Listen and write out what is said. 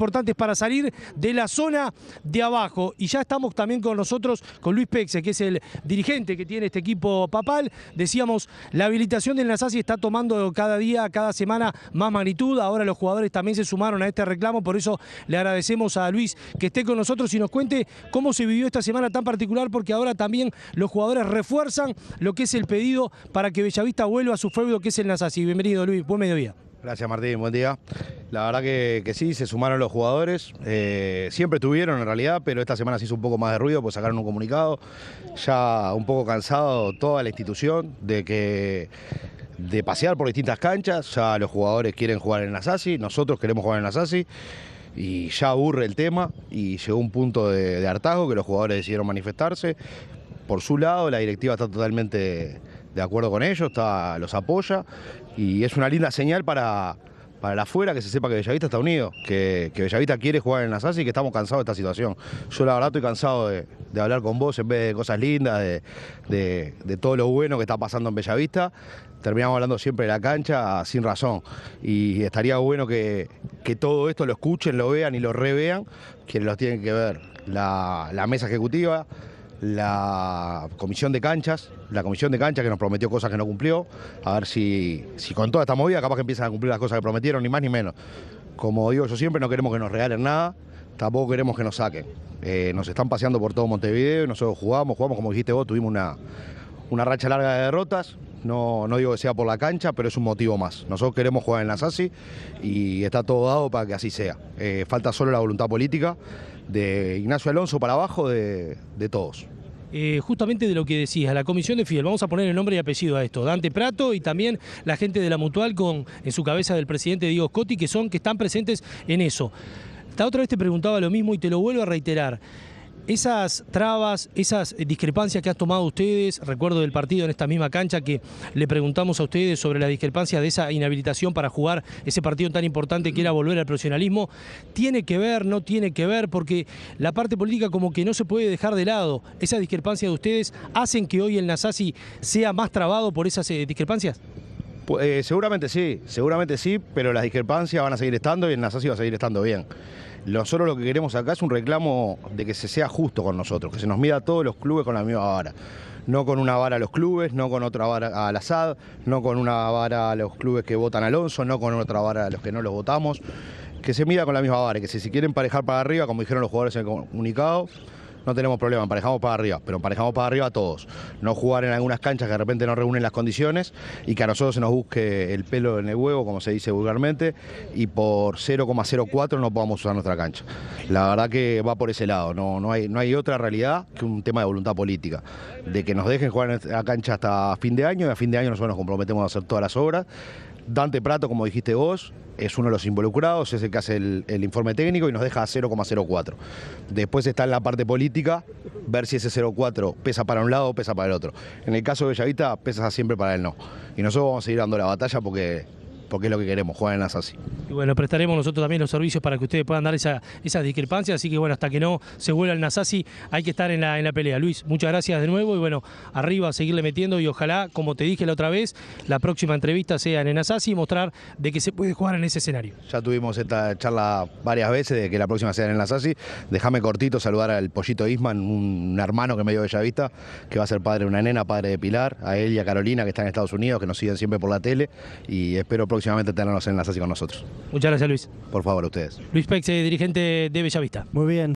importantes para salir de la zona de abajo. Y ya estamos también con nosotros, con Luis Pexe, que es el dirigente que tiene este equipo papal. Decíamos, la habilitación del Nasasi está tomando cada día, cada semana más magnitud. Ahora los jugadores también se sumaron a este reclamo, por eso le agradecemos a Luis que esté con nosotros y nos cuente cómo se vivió esta semana tan particular, porque ahora también los jugadores refuerzan lo que es el pedido para que Bellavista vuelva a su feudo, que es el Nasasi. Bienvenido, Luis. Buen mediodía. Gracias Martín, buen día. La verdad que, sí, se sumaron los jugadores, eh, siempre estuvieron en realidad, pero esta semana se hizo un poco más de ruido, pues sacaron un comunicado, ya un poco cansado toda la institución de que de pasear por distintas canchas, ya los jugadores quieren jugar en la SASI, nosotros queremos jugar en la SASI y ya aburre el tema y llegó un punto de, de hartazgo que los jugadores decidieron manifestarse. Por su lado, la directiva está totalmente de acuerdo con ellos, está, los apoya y es una linda señal para, para la afuera que se sepa que Bellavista está unido, que, Bellavista quiere jugar en la SAS y que estamos cansados de esta situación. Yo la verdad estoy cansado de, hablar con vos en vez de cosas lindas, de, todo lo bueno que está pasando en Bellavista. Terminamos hablando siempre de la cancha sin razón. Y estaría bueno que, todo esto lo escuchen, lo vean y lo revean quienes los tienen que ver. La, la mesa ejecutiva, la comisión de canchas, la comisión de canchas que nos prometió cosas que no cumplió, a ver si, si con toda esta movida capaz que empiezan a cumplir las cosas que prometieron, ni más ni menos. Como digo yo siempre, no queremos que nos regalen nada, tampoco queremos que nos saquen. Eh, nos están paseando por todo Montevideo nosotros jugamos, jugamos, como dijiste vos, tuvimos una, una racha larga de derrotas, no, digo que sea por la cancha, pero es un motivo más. Nosotros queremos jugar en la SASI y está todo dado para que así sea. Eh, falta solo la voluntad política de Ignacio Alonso para abajo, de, todos. Eh, justamente de lo que decías, la comisión de Fidel, vamos a poner el nombre y apellido a esto, Dante Prato y también la gente de la Mutual con en su cabeza del presidente Diego Scotti, que son, que están presentes en eso. Esta otra vez te preguntaba lo mismo y te lo vuelvo a reiterar esas trabas, esas discrepancias que han tomado ustedes, recuerdo del partido en esta misma cancha que le preguntamos a ustedes sobre la discrepancia de esa inhabilitación para jugar ese partido tan importante que era volver al profesionalismo, ¿tiene que ver, no tiene que ver? Porque la parte política como que no se puede dejar de lado. ¿Esas discrepancias de ustedes hacen que hoy el Nasasi sea más trabado por esas eh, discrepancias? Eh, seguramente sí, seguramente sí, pero las discrepancias van a seguir estando y el Nasasi va a seguir estando bien. Nosotros lo que queremos acá es un reclamo de que se sea justo con nosotros, que se nos mida a todos los clubes con la misma vara. No con una vara a los clubes, no con otra vara la SAD, no con una vara a los clubes que votan a Alonso, no con otra vara a los que no los votamos. Que se mida con la misma vara, que si se quieren parejar para arriba, como dijeron los jugadores en el comunicado, no tenemos problema, emparejamos para arriba, pero emparejamos para arriba a todos. No jugar en algunas canchas que de repente no reúnen las condiciones y que a nosotros se nos busque el pelo en el huevo, como se dice vulgarmente, y por 0,04 no podamos usar nuestra cancha. La verdad que va por ese lado, no, no, hay, no hay otra realidad que un tema de voluntad política, de que nos dejen jugar en la cancha hasta fin de año y a fin de año nosotros nos comprometemos a hacer todas las obras Dante Prato, como dijiste vos, es uno de los involucrados, es el que hace el, informe técnico y nos deja 0,04. Después está en la parte política, ver si ese 0,4 pesa para un lado o pesa para el otro. En el caso de Bellavista, pesa siempre para el no. Y nosotros vamos a seguir dando la batalla porque porque es lo que queremos, jugar en Asasi. Y bueno, prestaremos nosotros también los servicios para que ustedes puedan dar esa, esas discrepancias, así que bueno, hasta que no se vuelva el Nasasi hay que estar en la, pelea. Luis, muchas gracias de nuevo y bueno, arriba seguirle metiendo y ojalá, como te dije la otra vez, la próxima entrevista sea en Asasi y mostrar de que se puede jugar en ese escenario. Ya tuvimos esta charla varias veces de que la próxima sea en Asasi. Déjame cortito saludar al pollito Isman, un, hermano que me dio bella vista que va a ser padre de una nena, padre de Pilar, a él y a Carolina que están en Estados Unidos, que nos siguen siempre por la tele y espero próximamente tenernos en las con nosotros. Muchas gracias, Luis. Por favor, a ustedes. Luis Pex, dirigente de Bellavista. Muy bien.